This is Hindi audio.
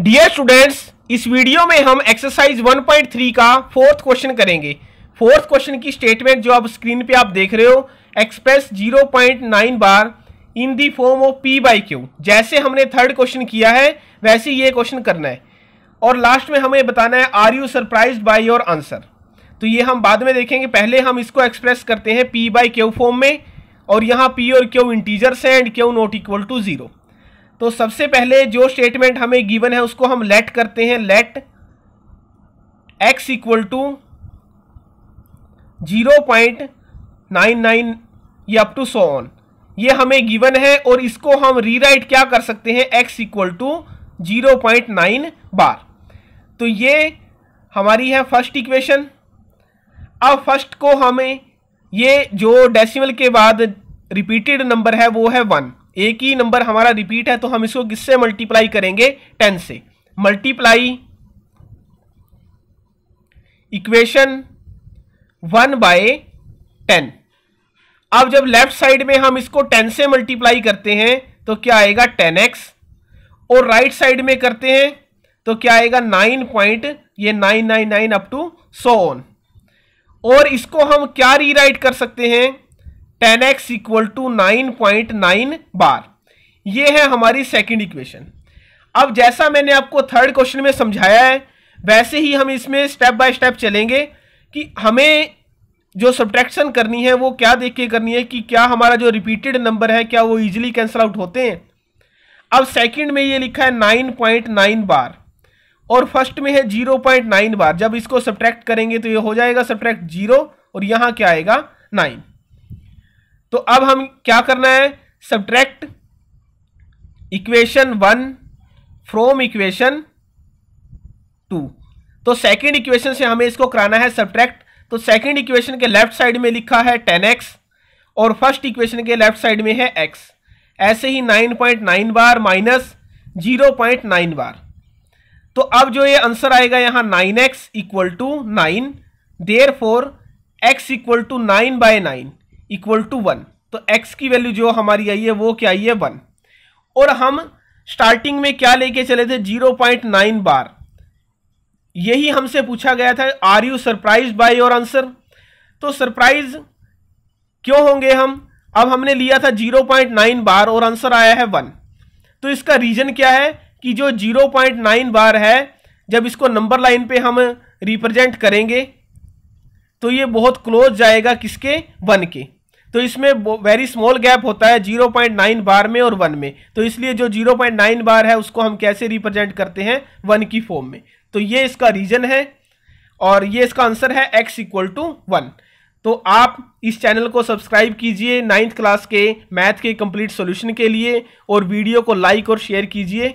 डियर स्टूडेंट्स इस वीडियो में हम एक्सरसाइज 1.3 का फोर्थ क्वेश्चन करेंगे फोर्थ क्वेश्चन की स्टेटमेंट जो आप स्क्रीन पे आप देख रहे हो एक्सप्रेस 0.9 बार in the form of p by q जैसे हमने थर्ड क्वेश्चन किया है वैसे ये क्वेश्चन करना है और लास्ट में हमें बताना है are you surprise by your answer तो ये हम बाद में देखेंगे पहले हम इसको एक्सप्रेस करते हैं पी बाई क्यू फॉर्म में और यहाँ पी और क्यू इंटीजर्स हैं and q not equal to zero तो सबसे पहले जो स्टेटमेंट हमें गिवन है उसको हम लेट करते हैं let x equal to zero point nine nine ये अप टू सो ऑन ये हमें गिवन है और इसको हम रीराइट क्या कर सकते हैं x equal to zero point nine bar तो ये हमारी है फर्स्ट इक्वेशन अब फर्स्ट को हमें ये जो डेसिमल के बाद रिपीटेड नंबर है वो है वन एक ही नंबर हमारा रिपीट है तो हम इसको किससे मल्टीप्लाई करेंगे टेन से multiply equation one by ten अब जब लेफ्ट साइड में हम इसको टेन से मल्टीप्लाई करते हैं तो क्या आएगा टेन एक्स और राइट right साइड में करते हैं तो क्या आएगा नाइन पॉइंट ये nine nine nine up to so on और इसको हम क्या रीराइट कर सकते हैं ten x equal to nine point nine bar ये है हमारी सेकंड इक्वेशन अब जैसा मैंने आपको थर्ड क्वेश्चन में समझाया है वैसे ही हम इसमें स्टेप बाय स्टेप चलेंगे कि हमें जो सब्ट्रैक्शन करनी है वो क्या देख के करनी है कि क्या हमारा जो रिपीटेड नंबर है क्या वो ईजिली कैंसल आउट होते हैं अब सेकेंड में ये लिखा है नाइन पॉइंट नाइन बार और फर्स्ट में है जीरो पॉइंट नाइन बार जब इसको सब्ट्रैक्ट करेंगे तो ये हो जाएगा सब्ट्रैक्ट जीरो और यहाँ क्या आएगा नाइन तो अब हम क्या करना है subtract equation one from equation two तो सेकंड इक्वेशन से हमें इसको कराना है सब्ट्रैक्ट तो सेकंड इक्वेशन के लेफ्ट साइड में लिखा है टेन एक्स और फर्स्ट इक्वेशन के लेफ्ट साइड में है एक्स ऐसे ही nine point nine bar minus zero point nine bar तो अब जो ये आंसर आएगा यहाँ nine x equal to nine therefore x equal to nine by nine equal to one तो x की वैल्यू जो हमारी आई है वो क्या आई है वन और हम स्टार्टिंग में क्या लेके चले थे जीरो पॉइंट नाइन बार यही हमसे पूछा गया था are you surprise by your answer तो सरप्राइज क्यों होंगे हम अब हमने लिया था जीरो पॉइंट नाइन बार और आंसर आया है वन तो इसका रीजन क्या है कि जो जीरो पॉइंट नाइन बार है जब इसको नंबर लाइन पे हम रिप्रेजेंट करेंगे तो ये बहुत क्लोज जाएगा किसके वन के तो इसमें वेरी स्मॉल गैप होता है 0.9 बार में और वन में तो इसलिए जो 0.9 बार है उसको हम कैसे रिप्रेजेंट करते हैं वन की फॉर्म में तो ये इसका रीजन है और ये इसका आंसर है एक्स इक्वल टू वन तो आप इस चैनल को सब्सक्राइब कीजिए नाइन्थ क्लास के मैथ के कंप्लीट सॉल्यूशन के लिए और वीडियो को लाइक और शेयर कीजिए